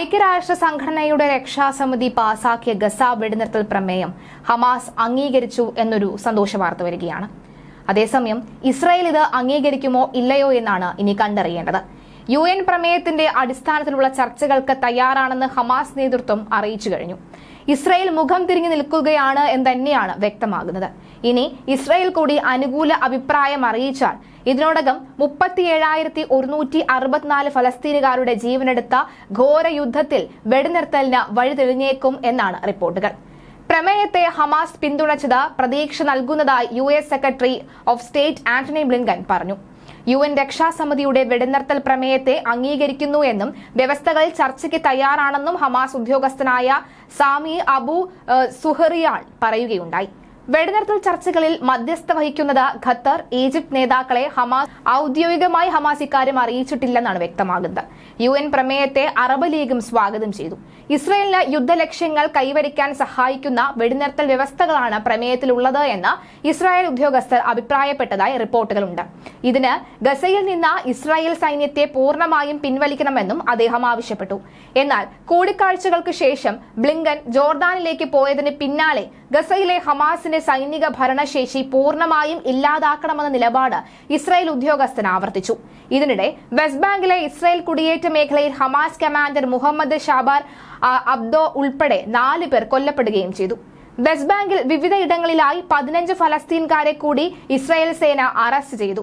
ഐക്യരാഷ്ട്ര സംഘടനയുടെ രക്ഷാസമിതി പാസാക്കിയ ഗസ വെടിനിർത്തൽ പ്രമേയം ഹമാസ് അംഗീകരിച്ചു എന്നൊരു സന്തോഷ വാർത്ത വരികയാണ് അതേസമയം ഇസ്രായേൽ ഇത് അംഗീകരിക്കുമോ ഇല്ലയോ എന്നാണ് ഇനി കണ്ടറിയേണ്ടത് യു എൻ പ്രമേയത്തിന്റെ അടിസ്ഥാനത്തിലുള്ള ചർച്ചകൾക്ക് തയ്യാറാണെന്ന് ഹമാസ് നേതൃത്വം അറിയിച്ചു കഴിഞ്ഞു ഇസ്രയേൽ മുഖം തിരിഞ്ഞു നിൽക്കുകയാണ് എന്ന് തന്നെയാണ് വ്യക്തമാകുന്നത് ഇനി ഇസ്രയേൽ കൂടി അനുകൂല അഭിപ്രായം അറിയിച്ചാൽ ഇതിനോടകം മുപ്പത്തി ഏഴായിരത്തി ഒരുന്നൂറ്റി അറുപത്തിനാല് ഫലസ്തീനുകാരുടെ ജീവനെടുത്ത ഘോര യുദ്ധത്തിൽ വെടിനിർത്തലിന് വഴിതെളിഞ്ഞേക്കും എന്നാണ് റിപ്പോർട്ടുകൾ പ്രമേയത്തെ ഹമാസ് പിന്തുണച്ചത് പ്രതീക്ഷ നൽകുന്നതായി U S secretary of state Antony Blinken പറഞ്ഞു യു എൻ രക്ഷാസമിതിയുടെ വെടിനിർത്തൽ പ്രമേയത്തെ അംഗീകരിക്കുന്നു എന്നും വ്യവസ്ഥകൾ ചർച്ചയ്ക്ക് തയ്യാറാണെന്നും ഹമാസ് ഉദ്യോഗസ്ഥനായ സാമി അബു സുഹറിയാൾ പറയുകയുണ്ടായി വെടിനിർത്തൽ ചർച്ചകളിൽ മധ്യസ്ഥ വഹിക്കുന്നത് ഖത്തർ ഈജിപ്ത് നേതാക്കളെ ഹമാസ് ഔദ്യോഗികമായി ഹമാസ് ഇക്കാര്യം അറിയിച്ചിട്ടില്ലെന്നാണ് വ്യക്തമാകുന്നത് യു എൻ പ്രമേയത്തെ അറബ് ലീഗും സ്വാഗതം ചെയ്തു ഇസ്രയേലിന് യുദ്ധലക്ഷ്യങ്ങൾ കൈവരിക്കാൻ സഹായിക്കുന്ന വെടിനിർത്തൽ വ്യവസ്ഥകളാണ് പ്രമേയത്തിലുള്ളത് എന്ന് ഇസ്രായേൽ ഉദ്യോഗസ്ഥർ അഭിപ്രായപ്പെട്ടതായി റിപ്പോർട്ടുകളുണ്ട് ഇതിന് ഗസയിൽ നിന്ന് ഇസ്രായേൽ സൈന്യത്തെ പൂർണ്ണമായും പിൻവലിക്കണമെന്നും അദ്ദേഹം ആവശ്യപ്പെട്ടു എന്നാൽ കൂടിക്കാഴ്ചകൾക്ക് ശേഷം ബ്ലിങ്കൻ ജോർദാനിലേക്ക് പോയതിന് പിന്നാലെ ഗസയിലെ ഹമാസിന്റെ സൈനിക ഭരണശേഷി പൂർണ്ണമായും ഇല്ലാതാക്കണമെന്ന നിലപാട് ഇസ്രായേൽ ഉദ്യോഗസ്ഥൻ ആവർത്തിച്ചു ഇതിനിടെ വെസ്റ്റ് ബാങ്കിലെ ഇസ്രായേൽ കുടിയെ വെടിയേറ്റ മേഖലയിൽ Hamas commander Mohammed Shabar Abdo ഉൾപ്പെടെ നാല് പേർ കൊല്ലപ്പെടുകയും ചെയ്തു വെസ്റ്റ് ബാങ്കിൽ വിവിധ ഇടങ്ങളിലായി പതിനഞ്ച് ഫലസ്തീൻകാരെ കൂടി ഇസ്രായേൽ സേന അറസ്റ്റ് ചെയ്തു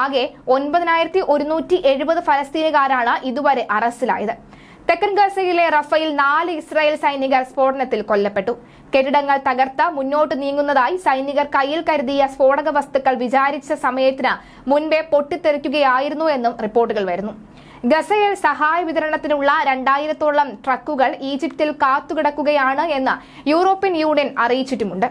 ആകെ ഒൻപതിനായിരത്തി ഒരുന്നൂറ്റി എഴുപത് ഫലസ്തീനുകാരാണ് ഇതുവരെ അറസ്റ്റിലായത് തെക്കൻ ഗസയിലെ റഫയിൽ നാല് ഇസ്രായേൽ സൈനികർ സ്ഫോടനത്തിൽ കൊല്ലപ്പെട്ടു കെട്ടിടങ്ങൾ തകർത്ത് മുന്നോട്ട് നീങ്ങുന്നതായി സൈനികർ കയ്യിൽ കരുതിയ സ്ഫോടക വസ്തുക്കൾ വിചാരിച്ച സമയത്തിന് മുൻപേ പൊട്ടിത്തെറിക്കുകയായിരുന്നു എന്നും റിപ്പോർട്ടുകൾ വരുന്നു ഗസയിൽ സഹായ വിതരണത്തിനുള്ള രണ്ടായിരത്തോളം ട്രക്കുകൾ ഈജിപ്തിൽ കാത്തുകിടക്കുകയാണ് എന്ന് യൂറോപ്യൻ യൂണിയൻ അറിയിച്ചിട്ടുമുണ്ട്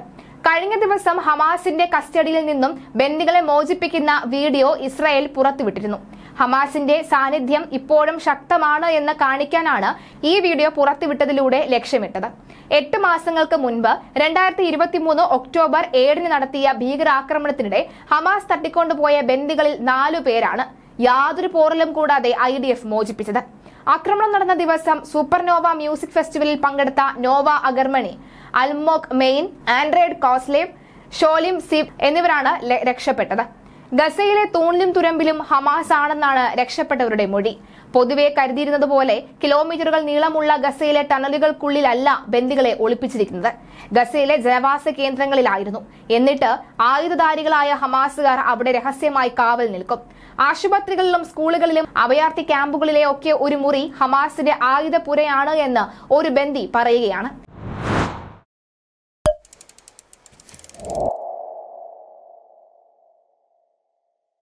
കഴിഞ്ഞ ദിവസം ഹമാസിന്റെ കസ്റ്റഡിയിൽ നിന്നും ബന്ദികളെ മോചിപ്പിക്കുന്ന വീഡിയോ ഇസ്രായേൽ പുറത്തുവിട്ടിരുന്നു ഹമാസിന്റെ സാന്നിധ്യം ഇപ്പോഴും ശക്തമാണ് എന്ന് കാണിക്കാനാണ് ഈ വീഡിയോ പുറത്തുവിട്ടതിലൂടെ ലക്ഷ്യമിട്ടത് എട്ട് മാസങ്ങൾക്ക് മുൻപ് രണ്ടായിരത്തി ഇരുപത്തിമൂന്ന് ഒക്ടോബർ ഏഴിന് നടത്തിയ ഭീകരാക്രമണത്തിനിടെ ഹമാസ് തട്ടിക്കൊണ്ടുപോയ ബന്ദികളിൽ നാലു പേരാണ് യാതൊരു പോറലും കൂടാതെ ഐ ഡി എഫ് മോചിപ്പിച്ചത് ആക്രമണം നടന്ന ദിവസം സൂപ്പർനോവ മ്യൂസിക് ഫെസ്റ്റിവലിൽ പങ്കെടുത്ത നോവ അഗർമണി Almog Meir Andrey Kozlov Shlomi Ziv എന്നിവരാണ് രക്ഷപ്പെട്ടത് ഗസയിലെ തൂണിലും തുരമ്പിലും ഹമാസ് ആണെന്നാണ് രക്ഷപ്പെട്ടവരുടെ മൊഴി പൊതുവെ കരുതിയിരുന്നത് പോലെ കിലോമീറ്ററുകൾ നീളമുള്ള ഗസയിലെ ടണലുകൾക്കുള്ളിലല്ല ബന്ദികളെ ഒളിപ്പിച്ചിരിക്കുന്നത് ഗസയിലെ ജനവാസ കേന്ദ്രങ്ങളിലായിരുന്നു എന്നിട്ട് ആയുധധാരികളായ ഹമാസുകാർ അവിടെ രഹസ്യമായി കാവൽ നിൽക്കും ആശുപത്രികളിലും സ്കൂളുകളിലും അഭയാർത്ഥി ക്യാമ്പുകളിലെ ഒക്കെ ഒരു മുറി ഹമാസിന്റെ ആയുധപുരയാണ് എന്ന് ഒരു ബന്ദി പറയുകയാണ്